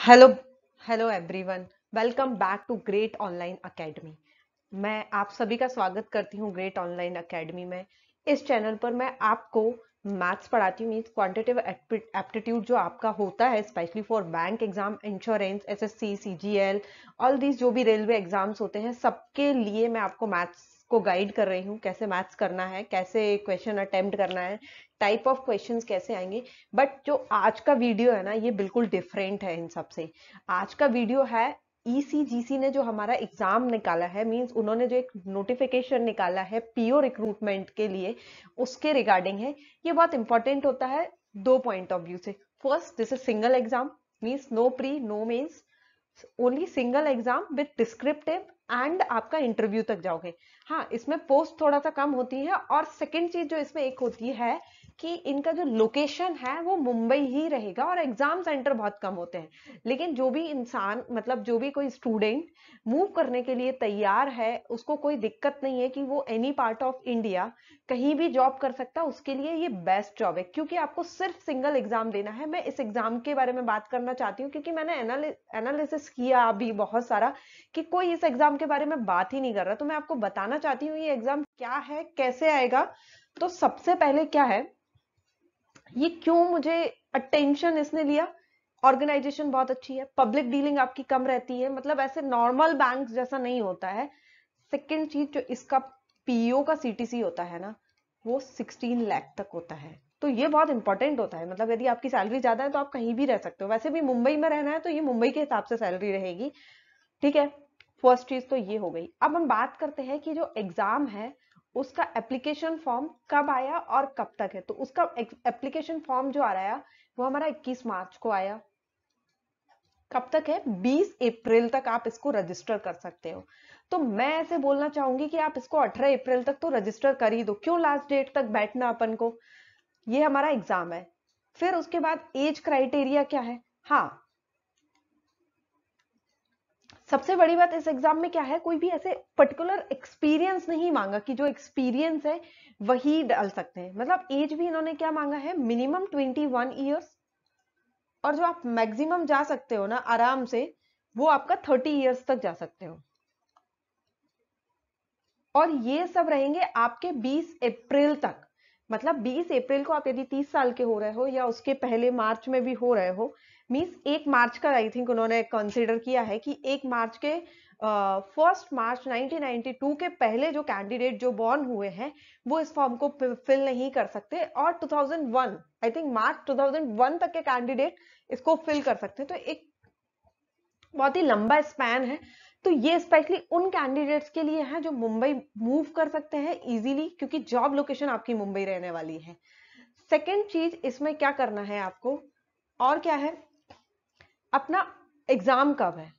hello hello everyone welcome back to Great Online Academy मैं आप सभी का स्वागत करती हूँ ग्रेट ऑनलाइन एकेडमी में इस चैनल पर मैं आपको मैथ्स पढ़ाती हूँ मीन्स क्वांटिटिव एप्टीट्यूड जो आपका होता है specially for bank exam insurance SSC CGL all these जो भी रेलवे एग्जाम्स होते हैं सबके लिए मैं आपको मैथ्स को गाइड कर रही हूँ कैसे मैथ्स करना है कैसे क्वेश्चन अटेम्प्ट करना है टाइप ऑफ क्वेश्चन कैसे आएंगे बट जो आज का वीडियो है ना ये बिल्कुल डिफरेंट है इन सबसे आज का वीडियो है ईसीजीसी e ने जो हमारा एग्जाम निकाला है मींस उन्होंने जो एक नोटिफिकेशन निकाला है पीओ रिक्रूटमेंट के लिए उसके रिगार्डिंग है ये बहुत इंपॉर्टेंट होता है दो पॉइंट ऑफ व्यू से first this is single exam means no pre no means only single exam with descriptive and आपका इंटरव्यू तक जाओगे हाँ इसमें पोस्ट थोड़ा सा कम होती है और सेकेंड चीज जो इसमें एक होती है कि इनका जो लोकेशन है वो मुंबई ही रहेगा और एग्जाम सेंटर बहुत कम होते हैं लेकिन जो भी इंसान मतलब जो भी कोई स्टूडेंट मूव करने के लिए तैयार है उसको कोई दिक्कत नहीं है कि वो एनी पार्ट ऑफ इंडिया कहीं भी जॉब कर सकता उसके लिए ये बेस्ट जॉब है क्योंकि आपको सिर्फ सिंगल एग्जाम देना है मैं इस एग्जाम के बारे में बात करना चाहती हूँ क्योंकि मैंने एनालिसिस किया अभी बहुत सारा कि कोई इस एग्जाम के बारे में बात ही नहीं कर रहा तो मैं आपको बताना चाहती हूँ ये एग्जाम क्या है कैसे आएगा तो सबसे पहले क्या है ये क्यों मुझे अटेंशन इसने लिया ऑर्गेनाइजेशन बहुत अच्छी है पब्लिक डीलिंग आपकी कम रहती है मतलब ऐसे नॉर्मल बैंक जैसा नहीं होता है सेकेंड चीज जो इसका पीओ e का सीटीसी होता है ना वो 16 लाख तक होता है तो ये बहुत इंपॉर्टेंट होता है मतलब यदि आपकी सैलरी ज्यादा है तो आप कहीं भी रह सकते हो वैसे भी मुंबई में रहना है तो ये मुंबई के हिसाब से सैलरी रहेगी ठीक है फर्स्ट चीज तो ये हो गई अब हम बात करते हैं कि जो एग्जाम है उसका एप्लीकेशन फॉर्म कब आया और कब तक है तो उसका एप्लीकेशन फॉर्म जो आ रहा है वो हमारा 21 मार्च को आया कब तक है 20 अप्रैल तक आप इसको रजिस्टर कर सकते हो तो मैं ऐसे बोलना चाहूंगी कि आप इसको 18 अप्रैल तक तो रजिस्टर कर ही दो क्यों लास्ट डेट तक बैठना अपन को ये हमारा एग्जाम है फिर उसके बाद एज क्राइटेरिया क्या है हाँ सबसे बड़ी बात इस एग्जाम में क्या है कोई भी ऐसे पर्टिकुलर एक्सपीरियंस नहीं मांगा कि जो एक्सपीरियंस है वही डाल सकते हैं मतलब एज भी इन्होंने क्या मांगा है मिनिमम ट्वेंटी वन ईयर्स और जो आप मैक्सिमम जा सकते हो ना आराम से वो आपका थर्टी ईयर्स तक जा सकते हो और ये सब रहेंगे आपके 20 अप्रैल तक मतलब 20 अप्रैल को आप यदि 30 साल के हो रहे हो या उसके पहले मार्च में भी हो रहे हो मीन्स एक मार्च का आई थिंक उन्होंने कंसिडर किया है कि एक मार्च के फर्स्ट uh, मार्च 1992 के पहले जो कैंडिडेट जो बॉर्न हुए हैं वो इस फॉर्म को फिल नहीं कर सकते और 2001 आई थिंक मार्च 2001 तक के कैंडिडेट इसको फिल कर सकते हैं तो एक बहुत ही लंबा स्पैन है तो ये स्पेशली उन कैंडिडेट्स के लिए है जो मुंबई मूव कर सकते हैं इजीली क्योंकि जॉब लोकेशन आपकी मुंबई रहने वाली है सेकेंड चीज इसमें क्या करना है आपको और क्या है अपना एग्जाम कब है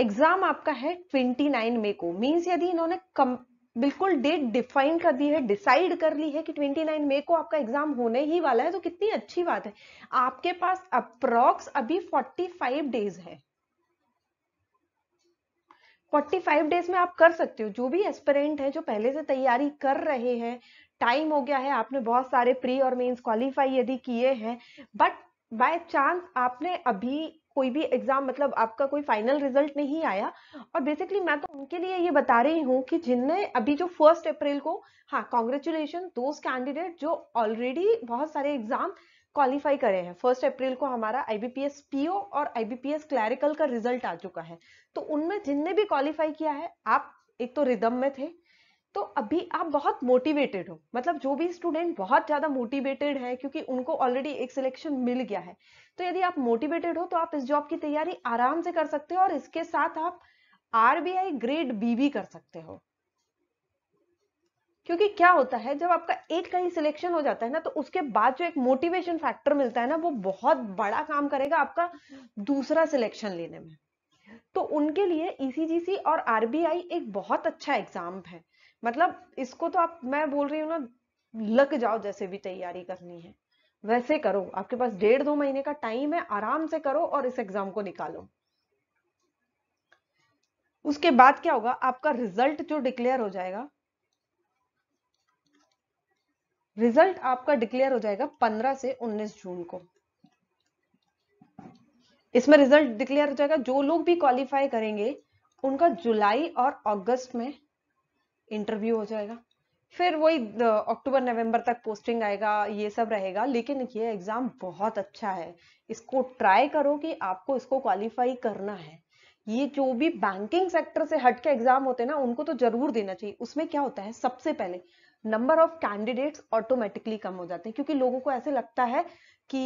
एग्जाम आपका है 29 मई को मींस यदि इन्होंने कम बिल्कुल डेट डिफाइन कर दी है डिसाइड कर ली है कि 29 मई को आपका एग्जाम होने ही वाला है तो कितनी अच्छी बात है आपके पास अप्रॉक्स अभी 45 डेज है 45 डेज में आप कर सकते हो जो भी एस्पिरेंट है जो पहले से तैयारी कर रहे हैं टाइम हो गया है आपने बहुत सारे प्री और मेंस क्वालिफाई यदि किए हैं बट बाय चांस आपने अभी कोई भी एग्जाम मतलब आपका कोई फाइनल रिजल्ट नहीं आया और बेसिकली मैं तो उनके लिए ये बता रही हूँ कि जिनने अभी जो फर्स्ट अप्रैल को हाँ कॉन्ग्रेचुलेशन दो कैंडिडेट जो ऑलरेडी बहुत सारे एग्जाम क्वालिफाई करे हैं फर्स्ट अप्रैल को हमारा आईबीपीएस पीओ और आईबीपीएस क्लैरिकल का रिजल्ट आ चुका है तो उनमें जिनने भी क्वालिफाई किया है आप एक तो रिदम में थे तो अभी आप बहुत मोटिवेटेड हो मतलब जो भी स्टूडेंट बहुत ज़्यादा मोटिवेटेड है क्योंकि उनको ऑलरेडी एक सिलेक्शन मिल गया है तो यदि आप मोटिवेटेड हो तो आप इस जॉब की तैयारी आराम से कर सकते हो और इसके साथ आप आरबीआई ग्रेड बी भी कर सकते हो क्योंकि क्या होता है जब आपका एक कहीं सिलेक्शन हो जाता है ना तो उसके बाद जो एक मोटिवेशन फैक्टर मिलता है ना वो बहुत बड़ा काम करेगा आपका दूसरा सिलेक्शन लेने में तो उनके लिए ईसीजीसी e और आरबीआई एक बहुत अच्छा एग्जाम है मतलब इसको तो आप मैं बोल रही हूँ ना लग जाओ जैसे भी तैयारी करनी है वैसे करो आपके पास डेढ़ दो महीने का टाइम है आराम से करो और इस एग्जाम को निकालो उसके बाद क्या होगा आपका रिजल्ट जो डिक्लेयर हो जाएगा रिजल्ट आपका डिक्लेयर हो जाएगा 15 से 19 जून को इसमें रिजल्ट डिक्लेयर हो जाएगा जो लोग भी क्वालिफाई करेंगे उनका जुलाई और अगस्त में इंटरव्यू हो जाएगा फिर वही अक्टूबर नवंबर तक पोस्टिंग आएगा ये सब रहेगा लेकिन ये एग्ज़ाम बहुत अच्छा है इसको ट्राई करो कि आपको इसको क्वालिफाई करना है ये जो भी बैंकिंग सेक्टर से हट के एग्जाम होते हैं ना उनको तो जरूर देना चाहिए उसमें क्या होता है सबसे पहले नंबर ऑफ कैंडिडेट्स ऑटोमेटिकली कम हो जाते हैं क्योंकि लोगों को ऐसे लगता है कि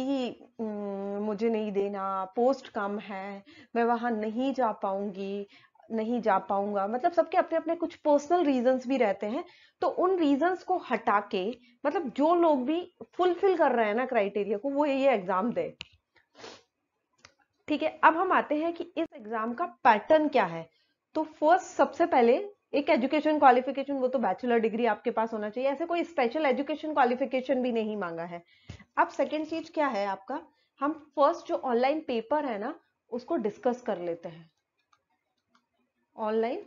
मुझे नहीं देना पोस्ट कम है मैं वहां नहीं जा पाऊंगी नहीं जा पाऊंगा मतलब सबके अपने अपने कुछ पर्सनल रीजंस भी रहते हैं तो उन रीजंस को हटा के मतलब जो लोग भी फुलफिल कर रहे हैं ना क्राइटेरिया को वो ये एग्जाम दे ठीक है अब हम आते हैं कि इस एग्जाम का पैटर्न क्या है तो फर्स्ट सबसे पहले एक एजुकेशन क्वालिफिकेशन वो तो बैचलर डिग्री आपके पास होना चाहिए ऐसे कोई स्पेशल एजुकेशन क्वालिफिकेशन भी नहीं मांगा है अब सेकेंड चीज क्या है आपका हम फर्स्ट जो ऑनलाइन पेपर है ना उसको डिस्कस कर लेते हैं ऑनलाइन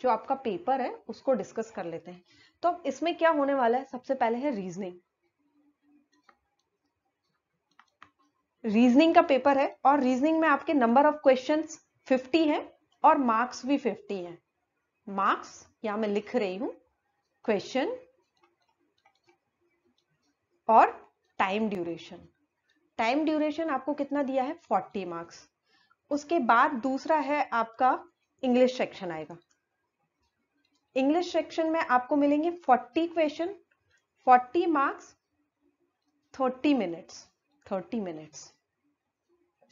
जो आपका पेपर है उसको डिस्कस कर लेते हैं तो अब इसमें क्या होने वाला है सबसे पहले है रीजनिंग रीजनिंग का पेपर है और रीजनिंग में आपके नंबर ऑफ क्वेश्चन 50 है और मार्क्स भी 50 है मार्क्स यहां मैं लिख रही हूं क्वेश्चन और टाइम ड्यूरेशन टाइम ड्यूरेशन आपको कितना दिया है 40 मार्क्स उसके बाद दूसरा है आपका इंग्लिश सेक्शन आएगा इंग्लिश सेक्शन में आपको मिलेंगे 40 क्वेश्चन 40 मार्क्स 30 मिनट्स 30 मिनट्स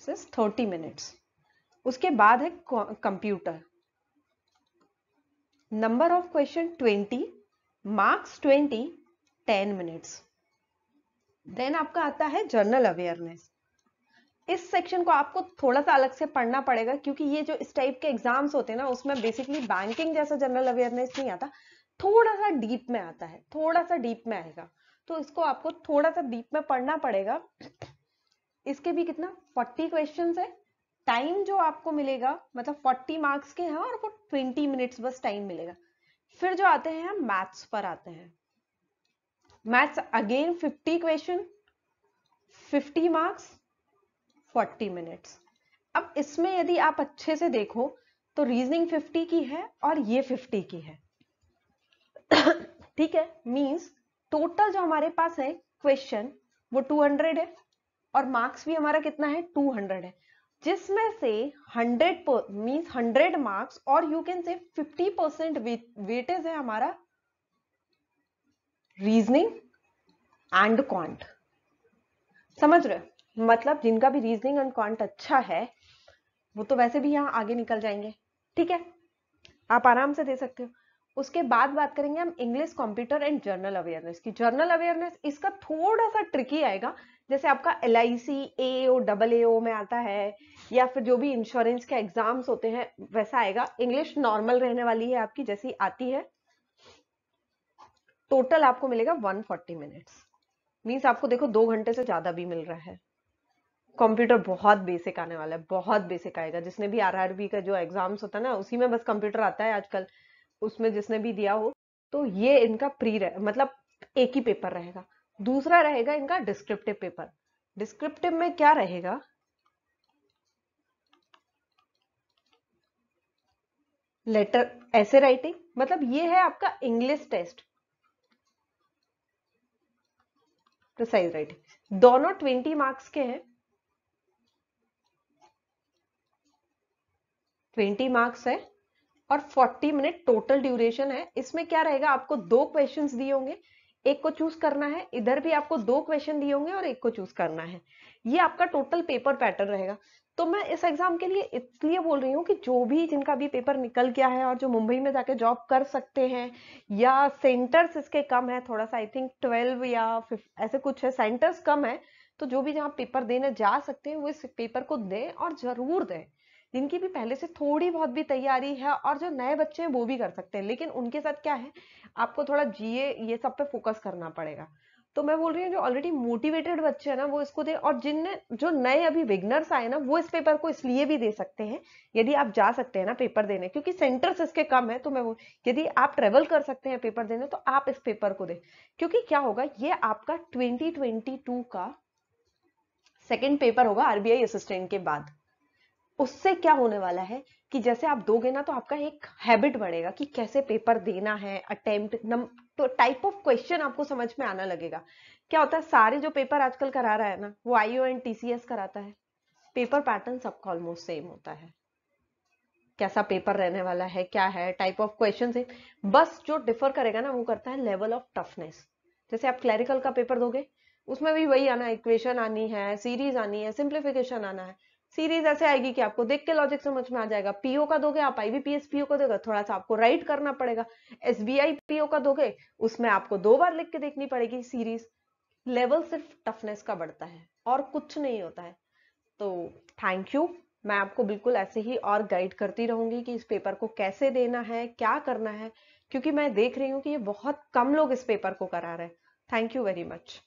सिर्फ 30 मिनट्स उसके बाद है computer number of question 20 marks 20 10 minutes then आपका आता है जर्नल अवेयरनेस इस सेक्शन को आपको थोड़ा सा अलग से पढ़ना पड़ेगा क्योंकि ये जो इस टाइप के एग्जाम्स होते हैं ना उसमें बेसिकली बैंकिंग जैसा जनरल अवेयरनेस नहीं आता थोड़ा सा डीप में आता है थोड़ा सा डीप में आएगा तो इसको आपको थोड़ा सा डीप में पढ़ना पड़ेगा इसके भी कितना 40 क्वेश्चन है टाइम जो आपको मिलेगा मतलब 40 मार्क्स के हैं और वो 20 मिनट्स बस टाइम मिलेगा फिर जो आते हैं हम मैथ्स पर आते हैं maths again 50 question 50 marks 40 minutes अब इसमें यदि आप अच्छे से देखो तो रीजनिंग फिफ्टी की है और ये फिफ्टी की है ठीक है मीन्स टोटल जो हमारे पास है क्वेश्चन वो 200 है और मार्क्स भी हमारा कितना है टू हंड्रेड है जिसमें से 100 मींस 100 मार्क्स और you can say 50 percent weightage है हमारा रीजनिंग एंड क्वांट समझ रहे हो मतलब जिनका भी रीजनिंग एंड क्वांट अच्छा है वो तो वैसे भी यहाँ आगे निकल जाएंगे ठीक है आप आराम से दे सकते हो उसके बाद बात करेंगे हम English computer and general awareness की जर्नल अवेयरनेस इसका थोड़ा सा ट्रिकी आएगा जैसे आपका L I C A O double A ओ में आता है या फिर जो भी इंश्योरेंस के एग्जाम्स होते हैं वैसा आएगा इंग्लिश नॉर्मल रहने वाली है आपकी जैसी आती है टोटल आपको मिलेगा 140 मिनट्स मीन्स आपको देखो दो घंटे से ज्यादा भी मिल रहा है कंप्यूटर बहुत बेसिक आने वाला है बहुत बेसिक आएगा जिसने भी आरआरबी का जो एग्जाम्स होता है ना उसी में बस कंप्यूटर आता है आजकल उसमें जिसने भी दिया हो तो ये इनका प्री मतलब एक ही पेपर रहेगा दूसरा रहेगा इनका डिस्क्रिप्टिव पेपर डिस्क्रिप्टिव में क्या रहेगा लेटर ऐसे राइटिंग मतलब ये है आपका इंग्लिश टेस्ट प्रिसाइज राइटिंग दोनों ट्वेंटी मार्क्स के हैं 20 मार्क्स है और 40 मिनट टोटल ड्यूरेशन है इसमें क्या रहेगा आपको दो क्वेश्चंस दिए होंगे एक को चूज करना है इधर भी आपको दो क्वेश्चन दिए होंगे और एक को चूज करना है ये आपका टोटल पेपर पैटर्न रहेगा तो मैं इस एग्जाम के लिए इसलिए बोल रही हूँ कि जो भी जिनका भी पेपर निकल गया है और जो मुंबई में जाके जॉब कर सकते हैं या सेंटर्स इसके कम है थोड़ा सा आई थिंक ट्वेल्व या ऐसे कुछ है सेंटर्स कम है तो जो भी जहाँ पेपर देने जा सकते हैं वो इस पेपर को दें और जरूर दें जिनकी भी पहले से थोड़ी बहुत भी तैयारी है और जो नए बच्चे हैं वो भी कर सकते हैं लेकिन उनके साथ क्या है आपको थोड़ा जीए ये सब पे फोकस करना पड़ेगा तो मैं बोल रही हूँ जो ऑलरेडी मोटिवेटेड बच्चे हैं ना वो इसको दे और जिन जो नए अभी विग्नर्स आए ना वो इस पेपर को इसलिए भी दे सकते हैं यदि आप जा सकते हैं ना पेपर देने क्योंकि सेंटर्स इसके कम है तो मैं वो यदि आप ट्रेवल कर सकते हैं पेपर देने तो आप इस पेपर को दे क्योंकि क्या होगा ये आपका ट्वेंटी का सेकेंड पेपर होगा आरबीआई असिस्टेंट के बाद उससे क्या होने वाला है कि जैसे आप दोगे ना तो आपका एक हैबिट बढ़ेगा कि कैसे पेपर देना है अटेम्प्ट तो टाइप ऑफ क्वेश्चन आपको समझ में आना लगेगा क्या होता है सारे जो पेपर आजकल करा रहा है ना वो आईओ एंड टीसीएस कराता है पेपर पैटर्न सबका ऑलमोस्ट सेम होता है कैसा पेपर रहने वाला है क्या है टाइप ऑफ क्वेश्चन है बस जो डिफर करेगा ना वो करता है लेवल ऑफ टफनेस जैसे आप क्लैरिकल का पेपर दोगे उसमें भी वही आना इक्वेशन आनी है सीरीज आनी है सिंप्लीफिकेशन आना है सीरीज ऐसे आएगी कि आपको देख के लॉजिक समझ में आ जाएगा पीओ का दोगे आप आईबीपीएस पीओ का दोगे थोड़ा सा आपको राइट करना पड़ेगा एसबीआई पीओ का दोगे उसमें आपको दो बार लिख के देखनी पड़ेगी सीरीज लेवल सिर्फ टफनेस का बढ़ता है और कुछ नहीं होता है तो थैंक यू मैं आपको बिल्कुल ऐसे ही और गाइड करती रहूंगी कि इस पेपर को कैसे देना है क्या करना है क्योंकि मैं देख रही हूँ कि ये बहुत कम लोग इस पेपर को करा रहे हैं थैंक यू वेरी मच